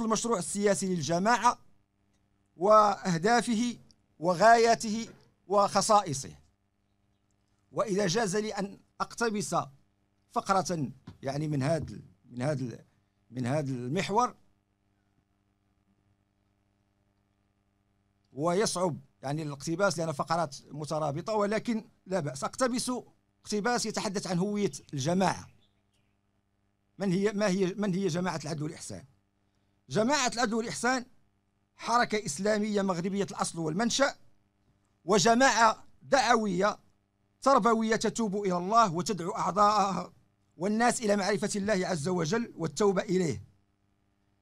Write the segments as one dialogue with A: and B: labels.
A: المشروع السياسي للجماعة وأهدافه وغاياته وخصائصه وإذا جاز لي أن أقتبس فقرة يعني من هذا من هذا من هذا المحور ويصعب يعني الاقتباس لأن فقرات مترابطة ولكن لا بأس أقتبس اقتباس يتحدث عن هوية الجماعة من هي ما هي من هي جماعة العدل والإحسان جماعة العدل والإحسان حركة إسلامية مغربية الأصل والمنشأ وجماعة دعوية تربوية تتوب إلى الله وتدعو أعضاءها والناس إلى معرفة الله عز وجل والتوبة إليه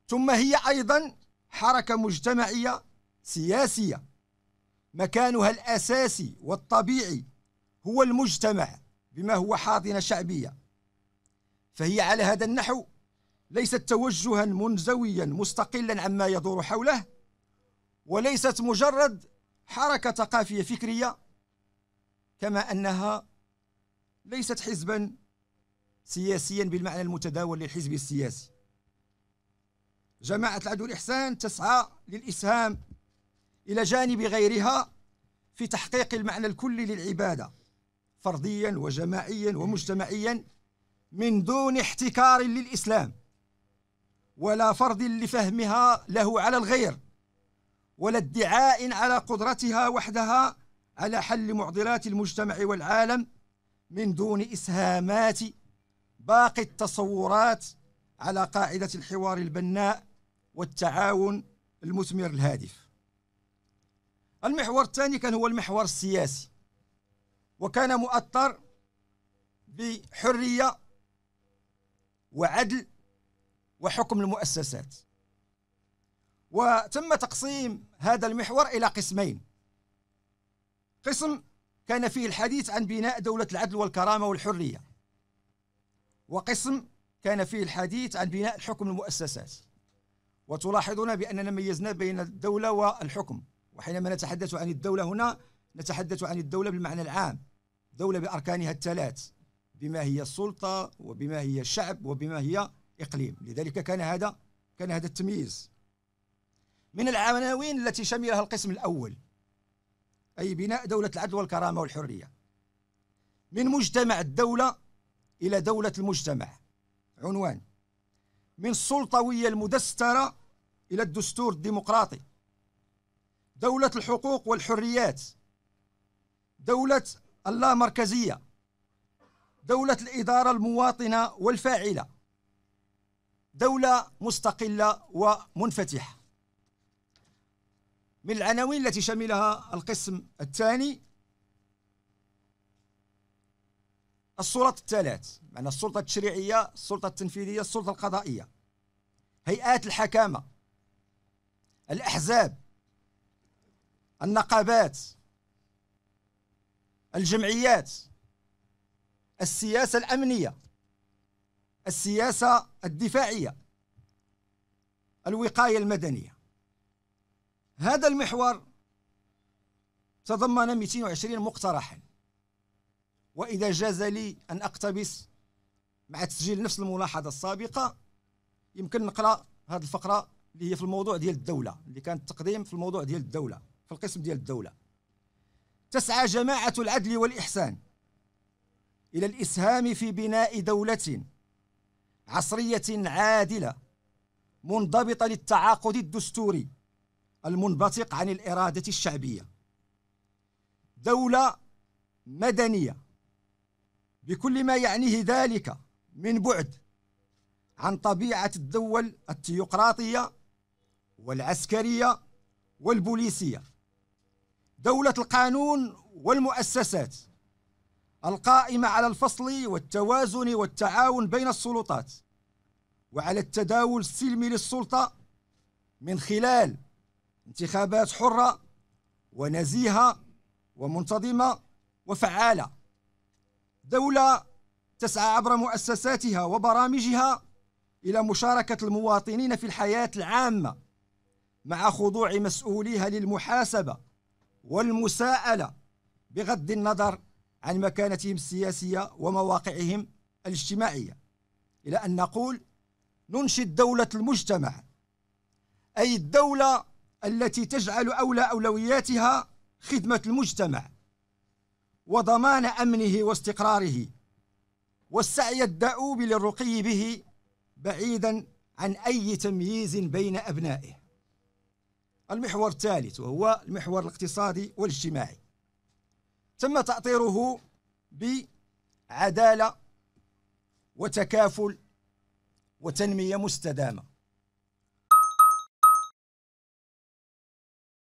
A: ثم هي أيضا حركة مجتمعية سياسية مكانها الأساسي والطبيعي هو المجتمع بما هو حاضنة شعبية فهي على هذا النحو ليست توجها منزويا مستقلا عما يدور حوله وليست مجرد حركة ثقافية فكرية كما أنها ليست حزبا سياسيا بالمعنى المتداول للحزب السياسي جماعة العدو الاحسان تسعى للإسهام إلى جانب غيرها في تحقيق المعنى الكلي للعبادة فرديا وجماعيا ومجتمعيا من دون احتكار للإسلام ولا فرض لفهمها له على الغير ولا ادعاء على قدرتها وحدها على حل معضلات المجتمع والعالم من دون إسهامات باقي التصورات على قاعدة الحوار البناء والتعاون المثمر الهادف المحور الثاني كان هو المحور السياسي وكان مؤطر بحرية وعدل وحكم المؤسسات وتم تقسيم هذا المحور إلى قسمين قسم كان فيه الحديث عن بناء دولة العدل والكرامة والحرية وقسم كان فيه الحديث عن بناء الحكم المؤسسات وتلاحظون بأننا ميزنا بين الدولة والحكم وحينما نتحدث عن الدولة هنا نتحدث عن الدولة بالمعنى العام دولة بأركانها الثلاث بما هي السلطة وبما هي الشعب وبما هي إقليم لذلك كان هذا كان هذا التمييز من العناوين التي شملها القسم الأول أي بناء دولة العدل والكرامة والحرية من مجتمع الدولة إلى دولة المجتمع عنوان من السلطوية المدسترة إلى الدستور الديمقراطي دولة الحقوق والحريات دولة اللامركزية دولة الإدارة المواطنة والفاعلة دولة مستقلة ومنفتحة من العناوين التي شملها القسم الثاني السلطة الثلاث معنى السلطة التشريعية السلطة التنفيذية السلطة القضائية هيئات الحكامة الأحزاب النقابات الجمعيات السياسة الأمنية السياسة الدفاعية الوقاية المدنية هذا المحور تضمن 220 مقترحا وإذا جاز لي أن أقتبس مع تسجيل نفس الملاحظة السابقة يمكن نقرأ هذه الفقرة اللي هي في الموضوع ديال الدولة اللي كانت تقديم في الموضوع ديال الدولة في القسم ديال الدولة تسعى جماعة العدل والإحسان إلى الإسهام في بناء دولة عصرية عادلة منضبطة للتعاقد الدستوري المنبثق عن الإرادة الشعبية دولة مدنية بكل ما يعنيه ذلك من بعد عن طبيعة الدول التيوقراطية والعسكرية والبوليسية دولة القانون والمؤسسات القائمة على الفصل والتوازن والتعاون بين السلطات وعلى التداول السلمي للسلطة من خلال انتخابات حرة ونزيهة ومنتظمة وفعالة دولة تسعى عبر مؤسساتها وبرامجها إلى مشاركة المواطنين في الحياة العامة مع خضوع مسؤوليها للمحاسبة والمساءلة بغض النظر عن مكانتهم السياسية ومواقعهم الاجتماعية إلى أن نقول ننشد دولة المجتمع أي الدولة التي تجعل أولى أولوياتها خدمة المجتمع وضمان أمنه واستقراره والسعي الدؤوب للرقي به بعيدا عن أي تمييز بين أبنائه المحور الثالث وهو المحور الاقتصادي والاجتماعي تم تأطيره بعدالة وتكافل وتنمية مستدامة